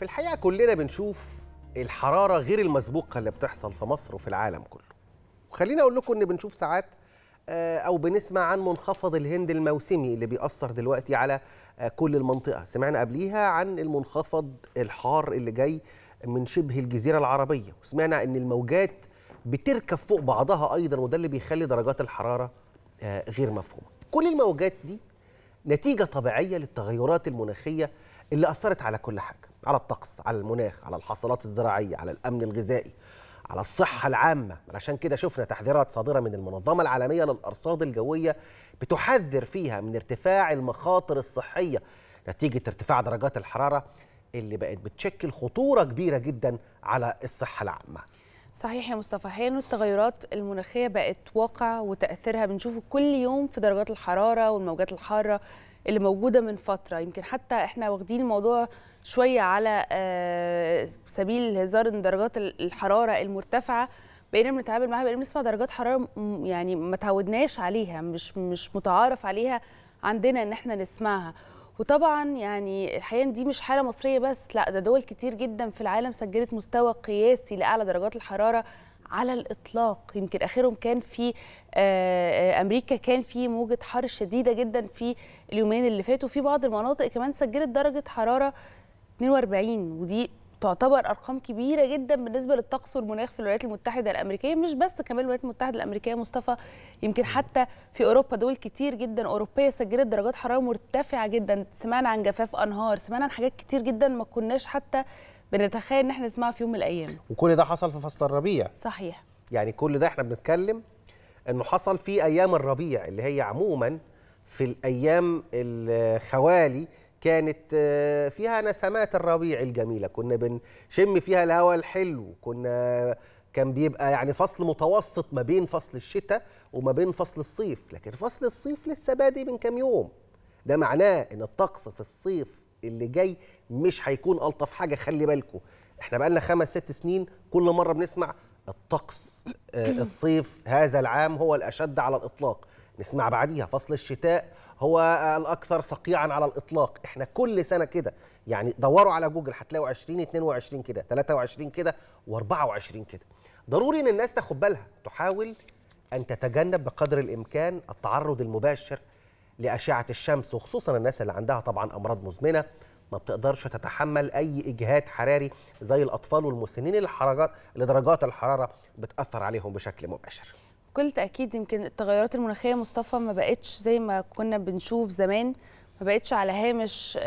في الحقيقه كلنا بنشوف الحراره غير المسبوقه اللي بتحصل في مصر وفي العالم كله وخليني اقول لكم ان بنشوف ساعات آه، او بنسمع عن منخفض الهند الموسمي اللي بيأثر دلوقتي على آه، كل المنطقه سمعنا قبليها عن المنخفض الحار اللي جاي من شبه الجزيره العربيه وسمعنا ان الموجات بتركب فوق بعضها ايضا وده اللي بيخلي درجات الحراره آه، غير مفهومه كل الموجات دي نتيجه طبيعيه للتغيرات المناخيه اللي اثرت على كل حاجه على الطقس على المناخ على الحصلات الزراعيه على الامن الغذائي على الصحه العامه علشان كده شفنا تحذيرات صادره من المنظمه العالميه للارصاد الجويه بتحذر فيها من ارتفاع المخاطر الصحيه نتيجه ارتفاع درجات الحراره اللي بقت بتشكل خطوره كبيره جدا على الصحه العامه صحيح يا مصطفى الحقيقه انه التغيرات المناخيه بقت واقع وتاثيرها بنشوفه كل يوم في درجات الحراره والموجات الحاره اللي موجوده من فتره يمكن حتى احنا واخدين الموضوع شويه على آه، سبيل الهزار ان درجات الحراره المرتفعه بقينا بنتعامل معاها بقينا بنسمع درجات حراره يعني ما تعودناش عليها مش مش متعارف عليها عندنا ان احنا نسمعها وطبعا يعني الحقيقه دي مش حاله مصريه بس لا ده دول كتير جدا في العالم سجلت مستوى قياسي لاعلى درجات الحراره على الاطلاق يمكن اخرهم كان في آه، آه، امريكا كان في موجه حر شديده جدا في اليومين اللي فاتوا في بعض المناطق كمان سجلت درجه حراره 42 ودي تعتبر ارقام كبيره جدا بالنسبه للطقس والمناخ في الولايات المتحده الامريكيه مش بس كمان الولايات المتحده الامريكيه مصطفى يمكن حتى في اوروبا دول كتير جدا اوروبيه سجلت درجات حراره مرتفعه جدا سمعنا عن جفاف انهار سمعنا عن حاجات كتير جدا ما كناش حتى بنتخيل ان احنا نسمعها في يوم من الايام وكل ده حصل في فصل الربيع صحيح يعني كل ده احنا بنتكلم انه حصل في ايام الربيع اللي هي عموما في الايام الخوالي كانت آه، فيها نسمات الربيع الجميله كنا بنشم فيها الهواء الحلو كنا كان بيبقى يعني فصل متوسط ما بين فصل الشتاء وما بين فصل الصيف لكن فصل الصيف لسه بادئ من كام يوم ده معناه ان الطقس في الصيف اللي جاي مش هيكون الطف حاجه خلي بالكم احنا بقالنا خمس ست سنين كل مره بنسمع الطقس آه، الصيف هذا العام هو الاشد على الاطلاق نسمع بعديها فصل الشتاء هو الاكثر صقيعا على الاطلاق احنا كل سنه كده يعني دوروا على جوجل هتلاقوا 20 22 كده 23 كده و24 كده ضروري ان الناس تاخد بالها تحاول ان تتجنب بقدر الامكان التعرض المباشر لاشعه الشمس وخصوصا الناس اللي عندها طبعا امراض مزمنه ما بتقدرش تتحمل اي اجهاد حراري زي الاطفال والمسنين اللي درجات الحراره بتاثر عليهم بشكل مباشر بكل تاكيد يمكن التغيرات المناخيه مصطفى ما بقتش زي ما كنا بنشوف زمان ما بقتش على هامش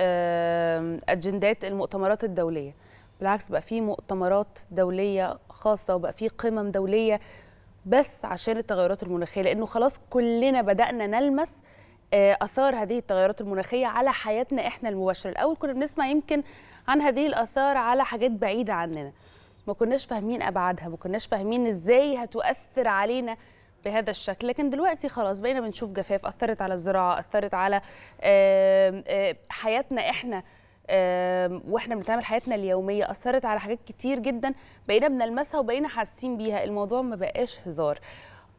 اجندات المؤتمرات الدوليه بالعكس بقى في مؤتمرات دوليه خاصه وبقى في قمم دوليه بس عشان التغيرات المناخيه لانه خلاص كلنا بدانا نلمس آه، اثار هذه التغيرات المناخيه على حياتنا احنا المباشره الاول كنا بنسمع يمكن عن هذه الاثار على حاجات بعيده عننا ما كناش فاهمين ابعادها ما كناش فاهمين ازاي هتؤثر علينا بهذا الشكل لكن دلوقتي خلاص بقينا بنشوف جفاف اثرت على الزراعه اثرت على حياتنا احنا واحنا بنتعامل حياتنا اليوميه اثرت على حاجات كتير جدا بقينا بنلمسها وبقينا حاسين بيها الموضوع ما بقاش هزار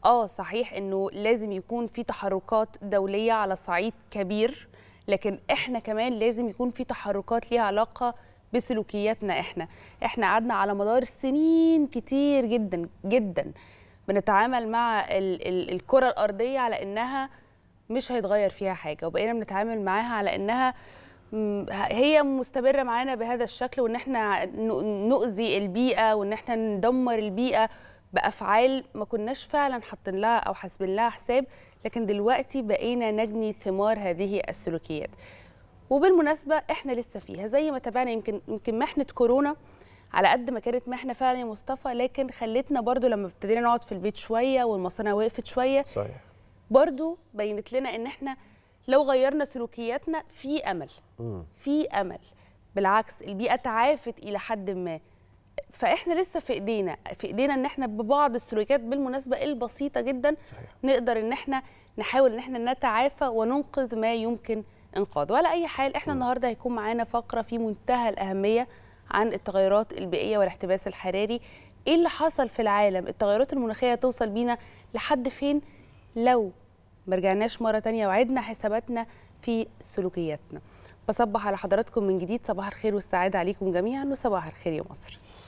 اه صحيح انه لازم يكون في تحركات دوليه على صعيد كبير لكن احنا كمان لازم يكون في تحركات ليها علاقه بسلوكياتنا احنا احنا قعدنا على مدار سنين كتير جدا جدا بنتعامل مع ال ال الكره الارضيه على انها مش هيتغير فيها حاجه وبقينا بنتعامل معاها على انها هي مستمره معانا بهذا الشكل وان احنا نؤذي البيئه وان احنا ندمر البيئه بافعال ما كناش فعلا حاطين لها او حاسبين لها حساب لكن دلوقتي بقينا نجني ثمار هذه السلوكيات وبالمناسبه احنا لسه فيها زي ما تابعنا يمكن يمكن محنه كورونا على قد ما كانت محنه فعلا يا مصطفى لكن خلتنا برضو لما ابتدينا نقعد في البيت شويه والمصانع وقفت شويه صحيح برضو بينت لنا ان احنا لو غيرنا سلوكياتنا في امل م. في امل بالعكس البيئه تعافت الى حد ما فاحنا لسه في ايدينا في ايدينا ان احنا ببعض السلوكيات بالمناسبه البسيطه جدا صحيح. نقدر ان احنا نحاول ان احنا نتعافى وننقذ ما يمكن انقاذ وعلى اي حال احنا النهارده هيكون معانا فقره في منتهى الاهميه عن التغيرات البيئيه والاحتباس الحراري ايه اللي حصل في العالم التغيرات المناخيه توصل بينا لحد فين لو ما رجعناش مره تانية وعدنا حساباتنا في سلوكياتنا بصبح على حضراتكم من جديد صباح الخير والسعاده عليكم جميعا وصباح الخير يا مصر